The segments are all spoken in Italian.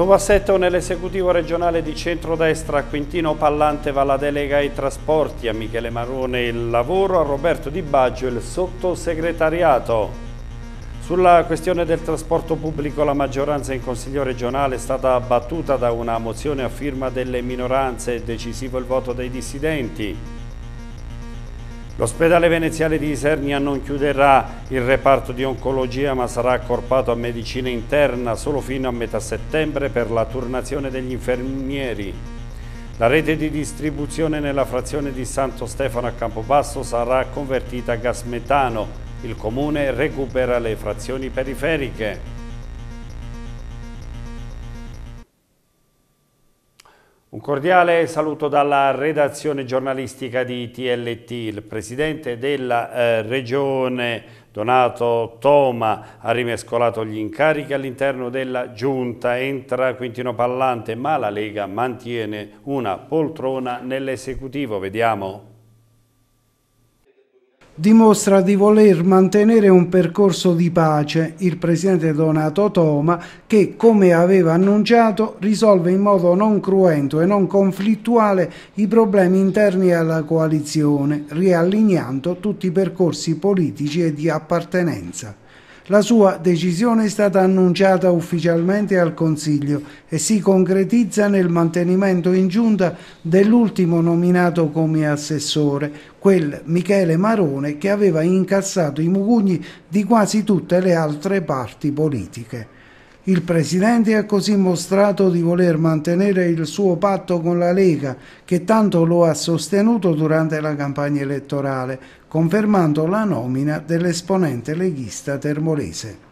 Nuovo assetto nell'esecutivo regionale di centrodestra a Quintino Pallante va la delega ai trasporti, a Michele Marone il lavoro, a Roberto Di Baggio il sottosegretariato. Sulla questione del trasporto pubblico la maggioranza in Consiglio regionale è stata battuta da una mozione a firma delle minoranze, decisivo il voto dei dissidenti. L'ospedale veneziale di Isernia non chiuderà il reparto di oncologia ma sarà accorpato a medicina interna solo fino a metà settembre per la turnazione degli infermieri. La rete di distribuzione nella frazione di Santo Stefano a Campobasso sarà convertita a gas metano. Il comune recupera le frazioni periferiche. Un cordiale saluto dalla redazione giornalistica di TLT. Il presidente della eh, regione Donato Toma ha rimescolato gli incarichi all'interno della giunta. Entra Quintino Pallante, ma la Lega mantiene una poltrona nell'esecutivo. Vediamo dimostra di voler mantenere un percorso di pace, il presidente Donato Toma, che, come aveva annunciato, risolve in modo non cruento e non conflittuale i problemi interni alla coalizione, riallineando tutti i percorsi politici e di appartenenza. La sua decisione è stata annunciata ufficialmente al Consiglio e si concretizza nel mantenimento in giunta dell'ultimo nominato come assessore, quel Michele Marone che aveva incassato i mugugni di quasi tutte le altre parti politiche. Il Presidente ha così mostrato di voler mantenere il suo patto con la Lega, che tanto lo ha sostenuto durante la campagna elettorale, confermando la nomina dell'esponente leghista termolese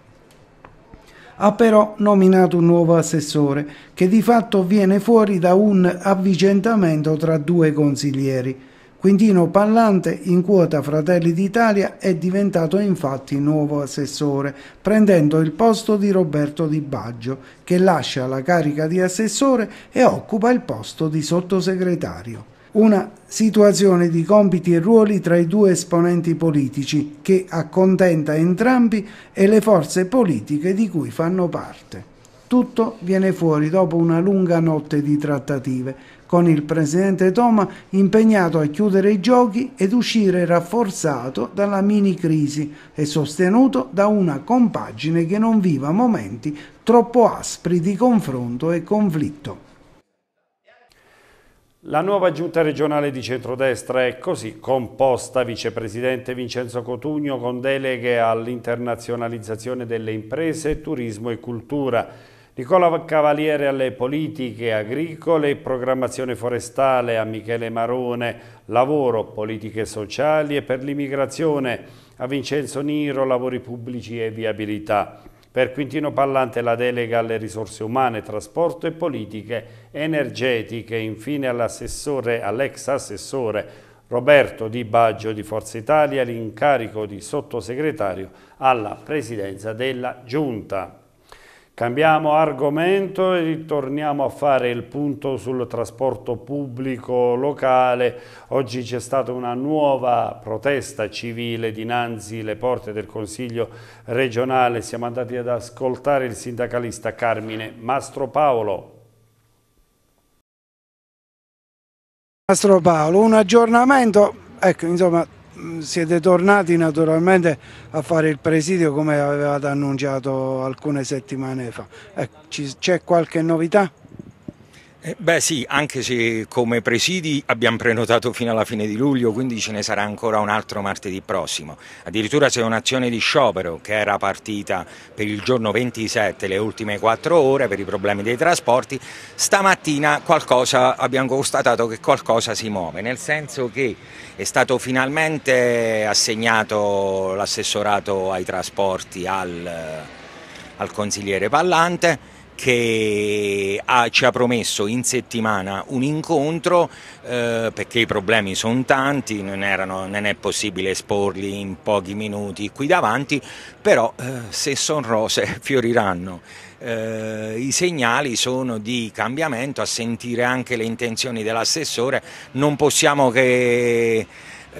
ha però nominato un nuovo assessore che di fatto viene fuori da un avvicendamento tra due consiglieri. Quintino Pallante, in quota Fratelli d'Italia, è diventato infatti nuovo assessore, prendendo il posto di Roberto Di Baggio, che lascia la carica di assessore e occupa il posto di sottosegretario una situazione di compiti e ruoli tra i due esponenti politici che accontenta entrambi e le forze politiche di cui fanno parte. Tutto viene fuori dopo una lunga notte di trattative, con il presidente Toma impegnato a chiudere i giochi ed uscire rafforzato dalla mini crisi e sostenuto da una compagine che non viva momenti troppo aspri di confronto e conflitto. La nuova giunta regionale di centrodestra è così composta vicepresidente Vincenzo Cotugno con deleghe all'internazionalizzazione delle imprese, turismo e cultura Nicola Cavaliere alle politiche agricole e programmazione forestale, a Michele Marone lavoro, politiche sociali e per l'immigrazione, a Vincenzo Niro lavori pubblici e viabilità. Per Quintino Pallante la delega alle risorse umane, trasporto e politiche energetiche, infine all'assessore, all'ex assessore Roberto Di Baggio di Forza Italia l'incarico di sottosegretario alla presidenza della Giunta. Cambiamo argomento e ritorniamo a fare il punto sul trasporto pubblico locale. Oggi c'è stata una nuova protesta civile dinanzi alle porte del Consiglio regionale. Siamo andati ad ascoltare il sindacalista Carmine Mastro Paolo. Mastro Paolo, un aggiornamento, ecco, insomma, Mm, siete tornati naturalmente a fare il presidio come avevate annunciato alcune settimane fa. Ecco, c'è qualche novità? Eh beh sì, anche se come presidi abbiamo prenotato fino alla fine di luglio, quindi ce ne sarà ancora un altro martedì prossimo. Addirittura c'è un'azione di sciopero che era partita per il giorno 27, le ultime 4 ore per i problemi dei trasporti. Stamattina qualcosa, abbiamo constatato che qualcosa si muove, nel senso che è stato finalmente assegnato l'assessorato ai trasporti al, al consigliere Pallante che ha, ah, ci ha promesso in settimana un incontro eh, perché i problemi sono tanti, non, erano, non, è possibile esporli in pochi minuti qui davanti, però eh, se sono rose fioriranno. Eh, I segnali sono di cambiamento, a sentire anche le intenzioni dell'assessore, non possiamo che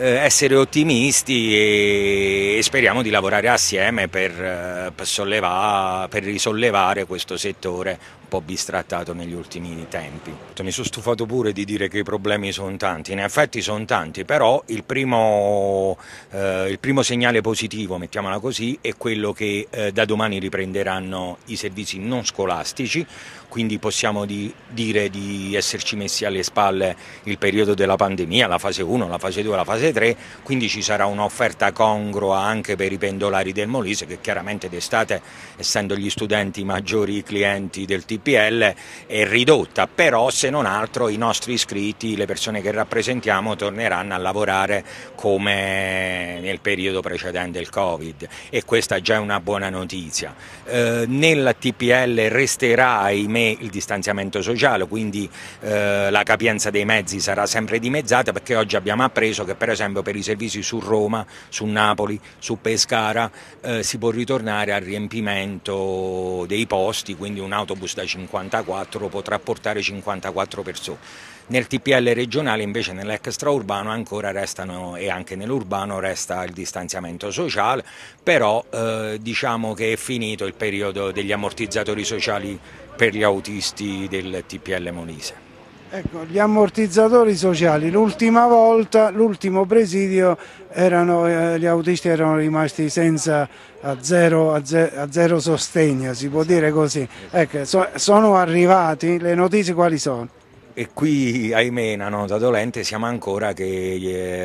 eh, essere ottimisti e, speriamo di lavorare assieme per, eh, per, sollevare, per risollevare questo settore po' bistrattato negli ultimi tempi. Mi sono stufato pure di dire che i problemi sono tanti, in effetti sono tanti, però il primo, eh, il primo segnale positivo, mettiamola così, è quello che eh, da domani riprenderanno i servizi non scolastici, quindi possiamo di, dire di esserci messi alle spalle il periodo della pandemia, la fase 1, la fase 2, la fase 3, quindi ci sarà un'offerta congrua anche per i pendolari del Molise che chiaramente d'estate, essendo gli studenti maggiori clienti del tipo GPL è ridotta, però se non altro i nostri iscritti, le persone che rappresentiamo, torneranno a lavorare come nel periodo precedente il Covid e questa già è una buona notizia. Eh, nella TPL resterà ahimè il distanziamento sociale, quindi eh, la capienza dei mezzi sarà sempre dimezzata perché oggi abbiamo appreso che per esempio per i servizi su Roma, su Napoli, su Pescara eh, si può ritornare al riempimento dei posti, quindi un autobus da 54 potrà portare 54 persone. Nel TPL regionale invece nell'extraurbano ancora restano e anche nell'urbano resta il distanziamento sociale, però eh, diciamo che è finito il periodo degli ammortizzatori sociali per gli autisti del TPL Molise. Ecco, gli ammortizzatori sociali, l'ultima volta, l'ultimo presidio, erano, eh, gli autisti erano rimasti senza a zero, a zero, a zero sostegno, si può dire così. Ecco, so, sono arrivati, le notizie quali sono? e qui ahimè una nota dolente siamo ancora che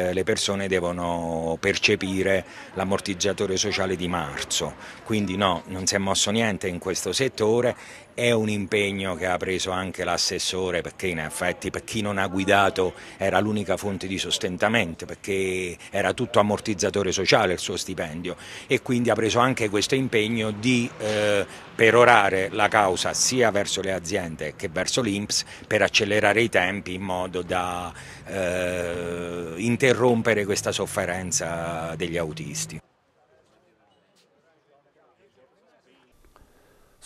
eh, le persone devono percepire l'ammortizzatore sociale di marzo quindi no non si è mosso niente in questo settore è un impegno che ha preso anche l'assessore perché in effetti per chi non ha guidato era l'unica fonte di sostentamento perché era tutto ammortizzatore sociale il suo stipendio e quindi ha preso anche questo impegno di eh, perorare la causa sia verso le aziende che verso l'Inps per accelerare i tempi in modo da eh, interrompere questa sofferenza degli autisti.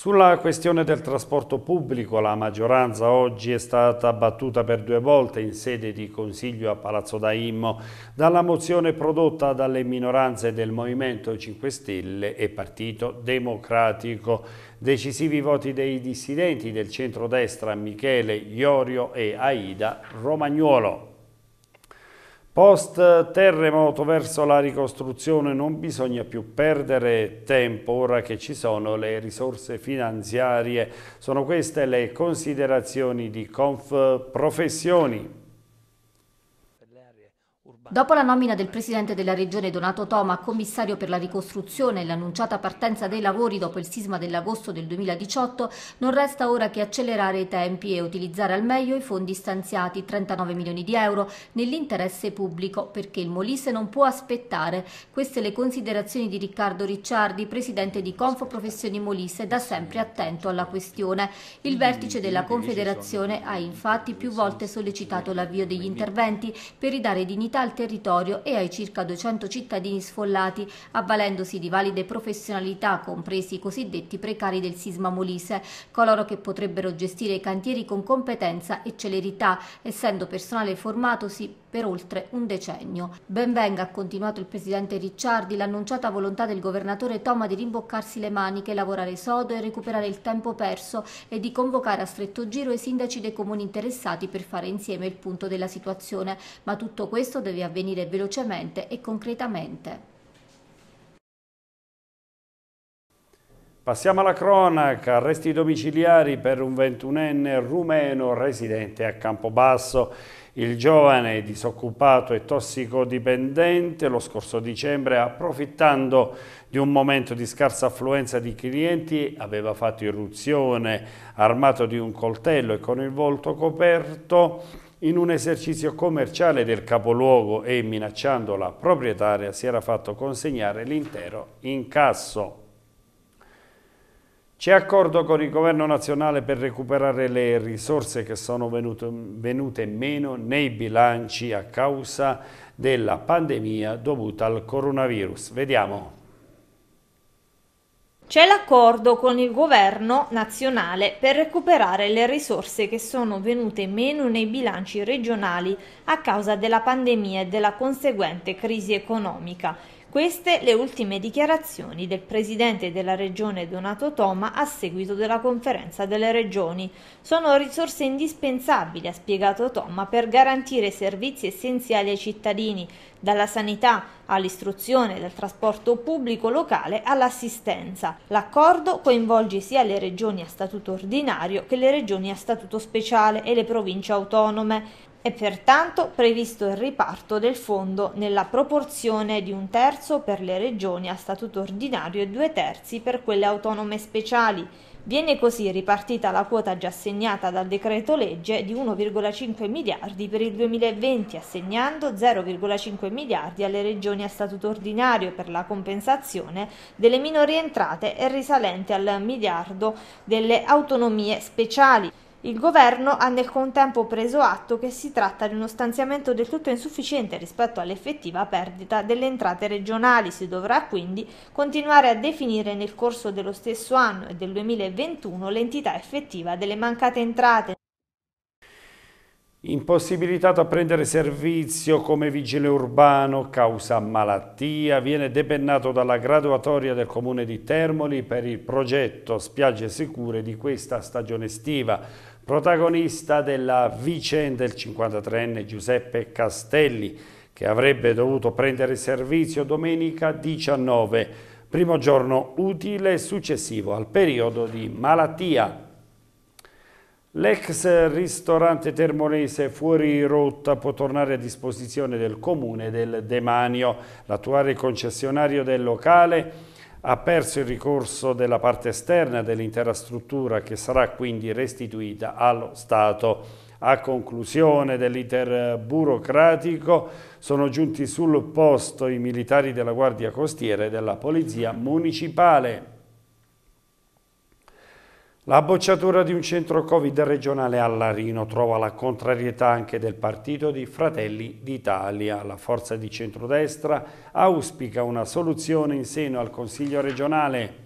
Sulla questione del trasporto pubblico la maggioranza oggi è stata battuta per due volte in sede di Consiglio a Palazzo Daimmo dalla mozione prodotta dalle minoranze del Movimento 5 Stelle e Partito Democratico. Decisivi voti dei dissidenti del centrodestra Michele Iorio e Aida Romagnuolo. Post terremoto verso la ricostruzione non bisogna più perdere tempo ora che ci sono le risorse finanziarie. Sono queste le considerazioni di Conf Professioni. Dopo la nomina del presidente della regione Donato Toma a commissario per la ricostruzione e l'annunciata partenza dei lavori dopo il sisma dell'agosto del 2018, non resta ora che accelerare i tempi e utilizzare al meglio i fondi stanziati, 39 milioni di euro, nell'interesse pubblico, perché il Molise non può aspettare. Queste le considerazioni di Riccardo Ricciardi, presidente di Confo Professioni Molise, da sempre attento alla questione. Il vertice della Confederazione ha infatti più volte sollecitato l'avvio degli interventi per ridare dignità al territorio e ai circa 200 cittadini sfollati, avvalendosi di valide professionalità, compresi i cosiddetti precari del sisma Molise, coloro che potrebbero gestire i cantieri con competenza e celerità, essendo personale formatosi per oltre un decennio. Ben venga, ha continuato il presidente Ricciardi, l'annunciata volontà del governatore Toma di rimboccarsi le maniche, lavorare sodo e recuperare il tempo perso e di convocare a stretto giro i sindaci dei comuni interessati per fare insieme il punto della situazione, ma tutto questo deve avvenire velocemente e concretamente. Passiamo alla cronaca, arresti domiciliari per un ventunenne rumeno residente a Campobasso. Il giovane disoccupato e tossicodipendente lo scorso dicembre, approfittando di un momento di scarsa affluenza di clienti, aveva fatto irruzione armato di un coltello e con il volto coperto in un esercizio commerciale del capoluogo e minacciando la proprietaria si era fatto consegnare l'intero incasso. C'è accordo con il governo nazionale per recuperare le risorse che sono venute, venute meno nei bilanci a causa della pandemia dovuta al coronavirus. Vediamo. C'è l'accordo con il governo nazionale per recuperare le risorse che sono venute meno nei bilanci regionali a causa della pandemia e della conseguente crisi economica queste le ultime dichiarazioni del presidente della regione Donato Toma a seguito della conferenza delle regioni. Sono risorse indispensabili, ha spiegato Toma, per garantire servizi essenziali ai cittadini, dalla sanità all'istruzione, dal trasporto pubblico locale all'assistenza. L'accordo coinvolge sia le regioni a statuto ordinario che le regioni a statuto speciale e le province autonome. È pertanto previsto il riparto del fondo nella proporzione di un terzo per le regioni a statuto ordinario e due terzi per quelle autonome speciali. Viene così ripartita la quota già assegnata dal decreto legge di 1,5 miliardi per il 2020, assegnando 0,5 miliardi alle regioni a statuto ordinario per la compensazione delle minori entrate e risalente al miliardo delle autonomie speciali. Il governo ha nel contempo preso atto che si tratta di uno stanziamento del tutto insufficiente rispetto all'effettiva perdita delle entrate regionali, si dovrà quindi continuare a definire nel corso dello stesso anno e del 2021 l'entità effettiva delle mancate entrate impossibilitato a prendere servizio come vigile urbano causa malattia, viene depennato dalla graduatoria del comune di Termoli per il progetto Spiagge Sicure di questa stagione estiva. Protagonista della vicenda il 53enne Giuseppe Castelli che avrebbe dovuto prendere servizio domenica 19, primo giorno utile successivo al periodo di malattia. L'ex ristorante termonese fuori rotta può tornare a disposizione del comune del demanio. L'attuale concessionario del locale ha perso il ricorso della parte esterna dell'intera struttura che sarà quindi restituita allo Stato. A conclusione dell'iter burocratico sono giunti sul posto i militari della Guardia Costiera e della Polizia Municipale. La bocciatura di un centro Covid regionale a Larino trova la contrarietà anche del partito di Fratelli d'Italia. La forza di centrodestra auspica una soluzione in seno al Consiglio regionale.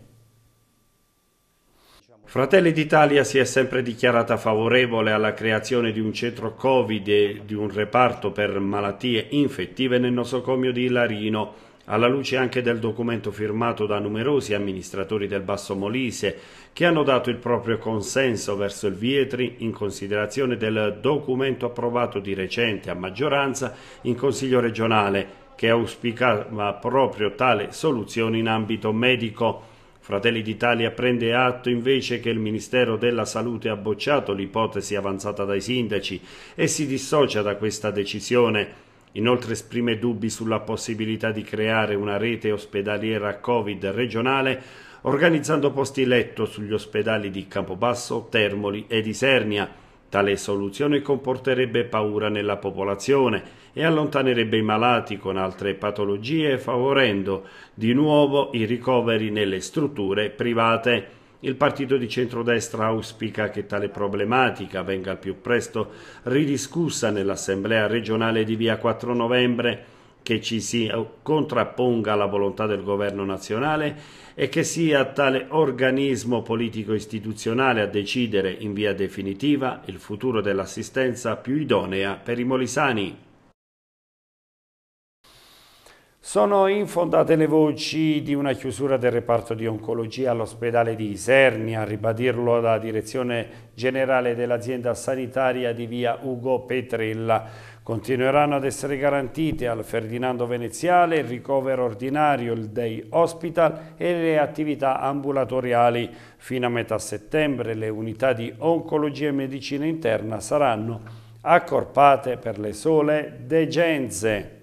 Fratelli d'Italia si è sempre dichiarata favorevole alla creazione di un centro Covid e di un reparto per malattie infettive nel nosocomio di Larino alla luce anche del documento firmato da numerosi amministratori del Basso Molise che hanno dato il proprio consenso verso il Vietri in considerazione del documento approvato di recente a maggioranza in Consiglio regionale che auspicava proprio tale soluzione in ambito medico. Fratelli d'Italia prende atto invece che il Ministero della Salute ha bocciato l'ipotesi avanzata dai sindaci e si dissocia da questa decisione Inoltre esprime dubbi sulla possibilità di creare una rete ospedaliera Covid regionale organizzando posti letto sugli ospedali di Campobasso, Termoli e Isernia. Tale soluzione comporterebbe paura nella popolazione e allontanerebbe i malati con altre patologie favorendo di nuovo i ricoveri nelle strutture private. Il partito di centrodestra auspica che tale problematica venga al più presto ridiscussa nell'Assemblea regionale di via 4 novembre, che ci si contrapponga alla volontà del governo nazionale e che sia tale organismo politico istituzionale a decidere in via definitiva il futuro dell'assistenza più idonea per i molisani. Sono infondate le voci di una chiusura del reparto di oncologia all'ospedale di Isernia, a ribadirlo la direzione generale dell'azienda sanitaria di via Ugo Petrella. Continueranno ad essere garantite al Ferdinando Veneziale il ricovero ordinario, il day hospital e le attività ambulatoriali. Fino a metà settembre le unità di oncologia e medicina interna saranno accorpate per le sole degenze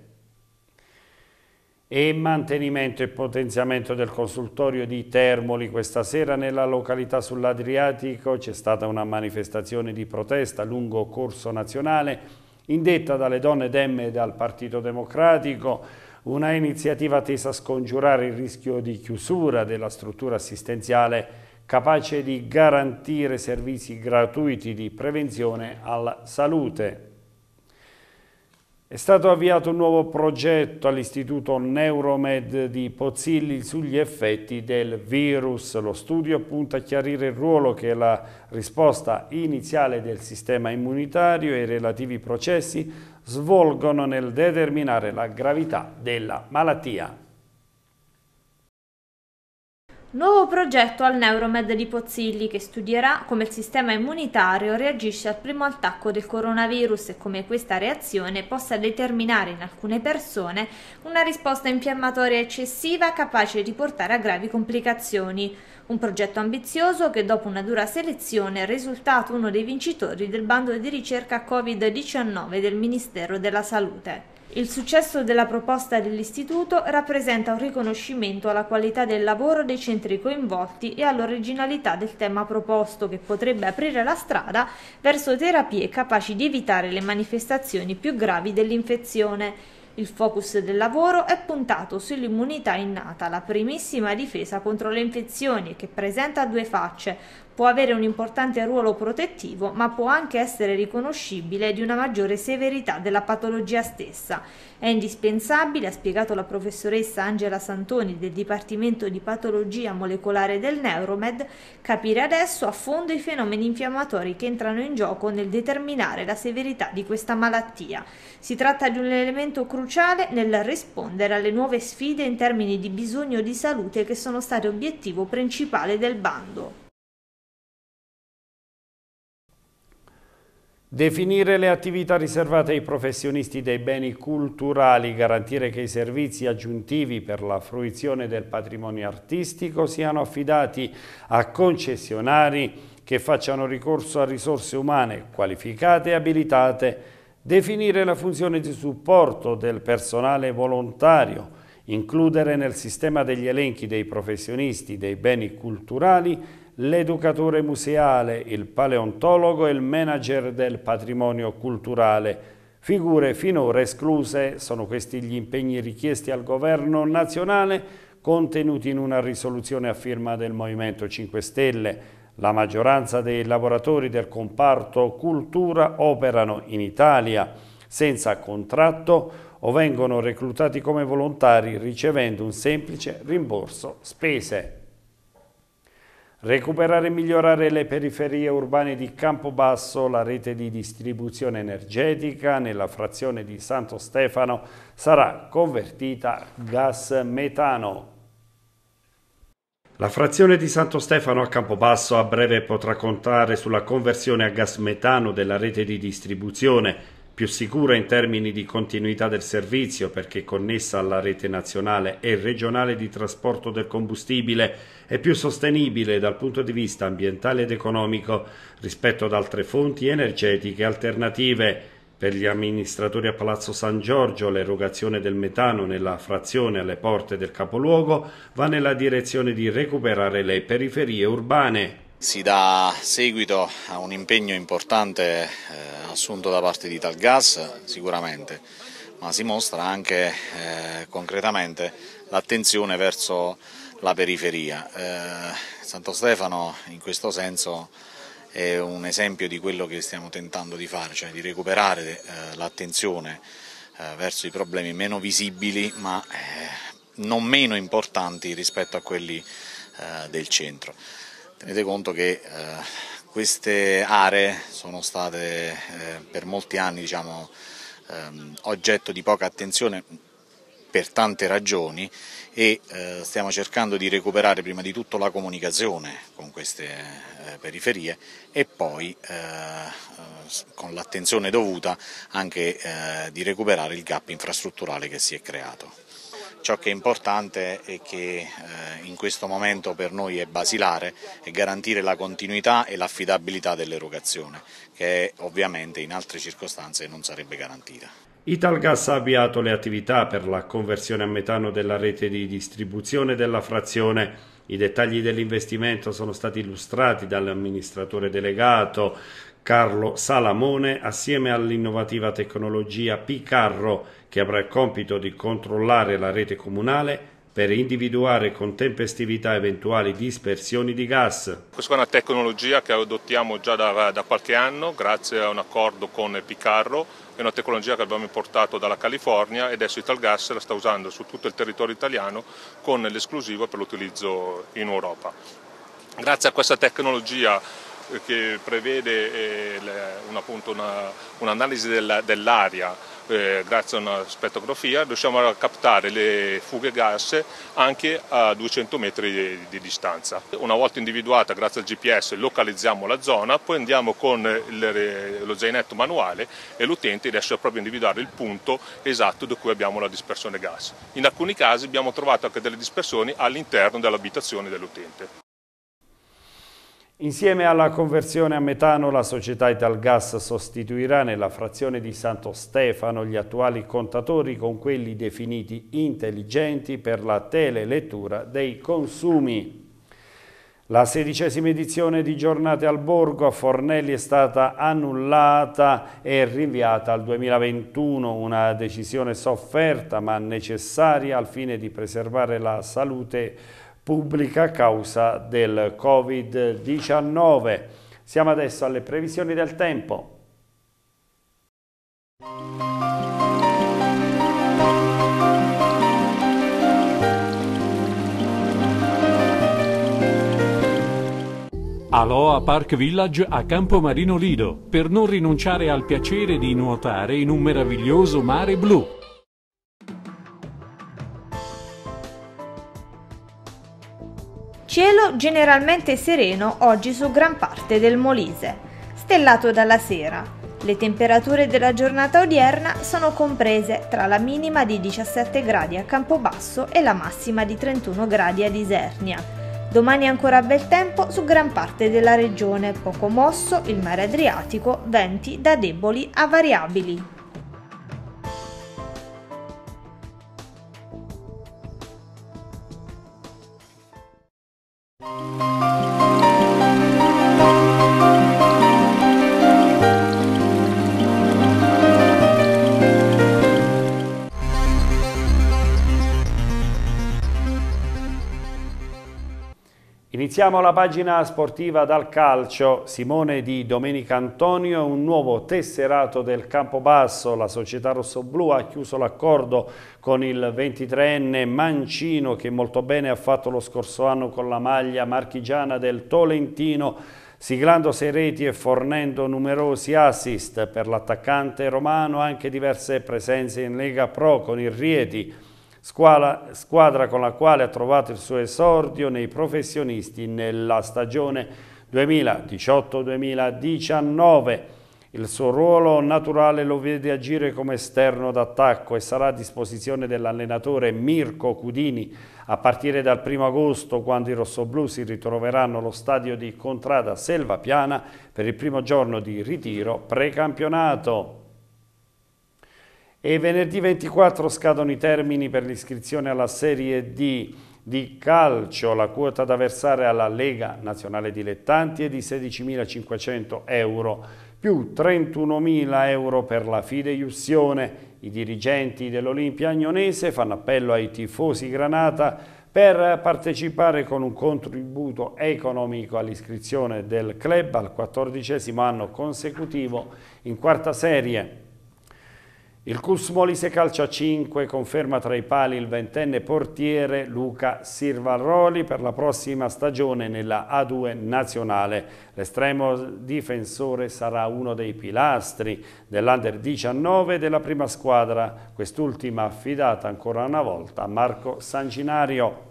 e mantenimento e potenziamento del consultorio di Termoli. Questa sera nella località sull'Adriatico c'è stata una manifestazione di protesta lungo corso nazionale indetta dalle donne Demme e dal Partito Democratico, una iniziativa tesa a scongiurare il rischio di chiusura della struttura assistenziale capace di garantire servizi gratuiti di prevenzione alla salute. È stato avviato un nuovo progetto all'Istituto Neuromed di Pozzilli sugli effetti del virus. Lo studio punta a chiarire il ruolo che la risposta iniziale del sistema immunitario e i relativi processi svolgono nel determinare la gravità della malattia. Nuovo progetto al Neuromed di Pozzilli che studierà come il sistema immunitario reagisce al primo attacco del coronavirus e come questa reazione possa determinare in alcune persone una risposta infiammatoria eccessiva capace di portare a gravi complicazioni. Un progetto ambizioso che dopo una dura selezione è risultato uno dei vincitori del bando di ricerca Covid-19 del Ministero della Salute. Il successo della proposta dell'Istituto rappresenta un riconoscimento alla qualità del lavoro dei centri coinvolti e all'originalità del tema proposto che potrebbe aprire la strada verso terapie capaci di evitare le manifestazioni più gravi dell'infezione. Il focus del lavoro è puntato sull'immunità innata, la primissima difesa contro le infezioni, che presenta due facce, può avere un importante ruolo protettivo, ma può anche essere riconoscibile di una maggiore severità della patologia stessa. È indispensabile, ha spiegato la professoressa Angela Santoni del Dipartimento di Patologia Molecolare del Neuromed, capire adesso a fondo i fenomeni infiammatori che entrano in gioco nel determinare la severità di questa malattia. Si tratta di un elemento cruciale nel rispondere alle nuove sfide in termini di bisogno di salute che sono state obiettivo principale del bando. Definire le attività riservate ai professionisti dei beni culturali, garantire che i servizi aggiuntivi per la fruizione del patrimonio artistico siano affidati a concessionari che facciano ricorso a risorse umane qualificate e abilitate, definire la funzione di supporto del personale volontario, includere nel sistema degli elenchi dei professionisti dei beni culturali l'educatore museale, il paleontologo e il manager del patrimonio culturale. Figure finora escluse sono questi gli impegni richiesti al governo nazionale contenuti in una risoluzione a firma del Movimento 5 Stelle. La maggioranza dei lavoratori del comparto cultura operano in Italia senza contratto o vengono reclutati come volontari ricevendo un semplice rimborso spese. Recuperare e migliorare le periferie urbane di Campobasso, la rete di distribuzione energetica nella frazione di Santo Stefano sarà convertita a gas metano. La frazione di Santo Stefano a Campobasso a breve potrà contare sulla conversione a gas metano della rete di distribuzione più sicura in termini di continuità del servizio perché connessa alla rete nazionale e regionale di trasporto del combustibile e più sostenibile dal punto di vista ambientale ed economico rispetto ad altre fonti energetiche alternative. Per gli amministratori a Palazzo San Giorgio l'erogazione del metano nella frazione alle porte del capoluogo va nella direzione di recuperare le periferie urbane. Si dà seguito a un impegno importante eh, assunto da parte di Talgas, sicuramente, ma si mostra anche eh, concretamente l'attenzione verso la periferia. Eh, Santo Stefano in questo senso è un esempio di quello che stiamo tentando di fare, cioè di recuperare eh, l'attenzione eh, verso i problemi meno visibili ma eh, non meno importanti rispetto a quelli del centro. Tenete conto che eh, queste aree sono state eh, per molti anni diciamo, ehm, oggetto di poca attenzione per tante ragioni e eh, stiamo cercando di recuperare prima di tutto la comunicazione con queste eh, periferie e poi eh, con l'attenzione dovuta anche eh, di recuperare il gap infrastrutturale che si è creato. Ciò che è importante e che eh, in questo momento per noi è basilare è garantire la continuità e l'affidabilità dell'erogazione, che ovviamente in altre circostanze non sarebbe garantita. Italgas ha avviato le attività per la conversione a metano della rete di distribuzione della frazione. I dettagli dell'investimento sono stati illustrati dall'amministratore delegato Carlo Salamone assieme all'innovativa tecnologia Picarro che avrà il compito di controllare la rete comunale per individuare con tempestività eventuali dispersioni di gas. Questa è una tecnologia che adottiamo già da, da qualche anno grazie a un accordo con Picarro, è una tecnologia che abbiamo importato dalla California e adesso Italgas la sta usando su tutto il territorio italiano con l'esclusiva per l'utilizzo in Europa. Grazie a questa tecnologia che prevede eh, un'analisi dell'aria eh, grazie a una spettrografia, riusciamo a captare le fughe gas anche a 200 metri di, distanza. Una volta individuata grazie al GPS localizziamo la zona, poi andiamo con lo zainetto manuale e l'utente riesce a proprio individuare il punto esatto da cui abbiamo la dispersione gas. In alcuni casi abbiamo trovato anche delle dispersioni all'interno dell'abitazione dell'utente. Insieme alla conversione a metano, la società Italgas sostituirà nella frazione di Santo Stefano gli attuali contatori con quelli definiti intelligenti per la telelettura dei consumi. La sedicesima edizione di Giornate al Borgo a Fornelli è stata annullata e rinviata al 2021, una decisione sofferta ma necessaria al fine di preservare la salute pubblica a causa del Covid-19. Siamo adesso alle previsioni del tempo. Aloha Park Village a Campomarino Lido, per non rinunciare al piacere di nuotare in un meraviglioso mare blu. Cielo generalmente sereno oggi su gran parte del Molise, stellato dalla sera. Le temperature della giornata odierna sono comprese tra la minima di 17 gradi a Campobasso e la massima di 31 gradi a Isernia. Domani ancora bel tempo su gran parte della regione, poco mosso il mare Adriatico, venti da deboli a variabili. Iniziamo la pagina sportiva dal calcio. Simone di Domenica Antonio è un nuovo tesserato del Campobasso. La società rossoblu ha chiuso l'accordo con il 23enne Mancino che molto bene ha fatto lo scorso anno con la maglia marchigiana del Tolentino siglando sei reti e fornendo numerosi assist per l'attaccante romano anche diverse presenze in Lega Pro con il Rieti squadra, squadra con la quale ha trovato il suo esordio nei professionisti nella stagione 2018-2019. Il suo ruolo naturale lo vede agire come esterno d'attacco e sarà a disposizione dell'allenatore Mirko Cudini a partire dal 1 agosto quando i rossoblù si ritroveranno allo stadio di Contrada Selva Piana per il primo giorno di ritiro precampionato e venerdì 24 scadono i termini per l'iscrizione alla Serie D di calcio, la quota da versare alla Lega Nazionale Dilettanti è di 16.500 euro, più 31.000 euro per la fideiussione. I dirigenti dell'Olimpia Agnonese fanno appello ai tifosi Granata per partecipare con un contributo economico all'iscrizione del club al quattordicesimo anno consecutivo in quarta serie. Il Cus Molise calcia 5, conferma tra i pali il ventenne portiere Luca Sirvarroli per la prossima stagione nella A2 nazionale. L'estremo difensore sarà uno dei pilastri dell'Under 19 della prima squadra, quest'ultima affidata ancora una volta a Marco Sanginario.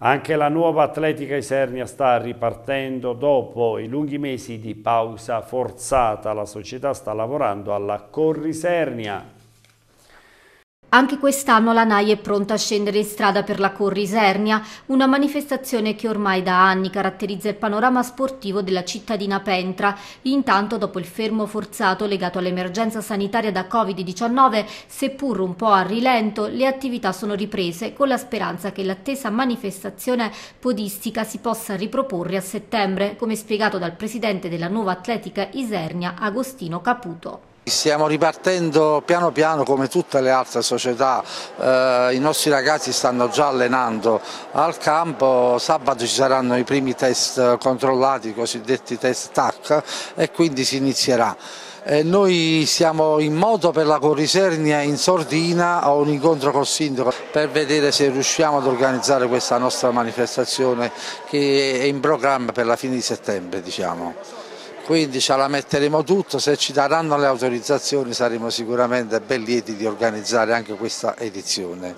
Anche la nuova Atletica Isernia sta ripartendo dopo i lunghi mesi di pausa forzata. La società sta lavorando alla Corrisernia. Anche quest'anno la NAI è pronta a scendere in strada per la Corrisernia, una manifestazione che ormai da anni caratterizza il panorama sportivo della cittadina Pentra. Intanto, dopo il fermo forzato legato all'emergenza sanitaria da Covid-19, seppur un po' a rilento, le attività sono riprese con la speranza che l'attesa manifestazione podistica si possa riproporre a settembre, come spiegato dal presidente della nuova atletica Isernia, Agostino Caputo. Stiamo ripartendo piano piano come tutte le altre società, eh, i nostri ragazzi stanno già allenando al campo, sabato ci saranno i primi test controllati, i cosiddetti test TAC e quindi si inizierà. Eh, noi siamo in moto per la Corisernia in sordina, a un incontro col sindaco per vedere se riusciamo ad organizzare questa nostra manifestazione che è in programma per la fine di settembre. Diciamo quindi ce la metteremo tutto, se ci daranno le autorizzazioni saremo sicuramente ben lieti di organizzare anche questa edizione.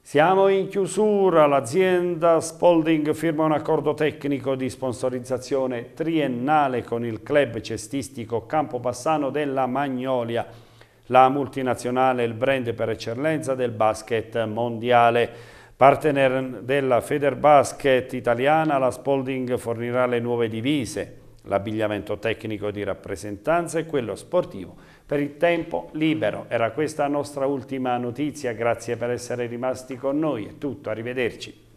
Siamo in chiusura, l'azienda Spalding firma un accordo tecnico di sponsorizzazione triennale con il club cestistico Campobassano della Magnolia, la multinazionale, il brand per eccellenza del basket mondiale. Partner della Federbasket italiana, la Spalding fornirà le nuove divise, l'abbigliamento tecnico di rappresentanza e quello sportivo per il tempo libero. Era questa la nostra ultima notizia, grazie per essere rimasti con noi, è tutto, arrivederci.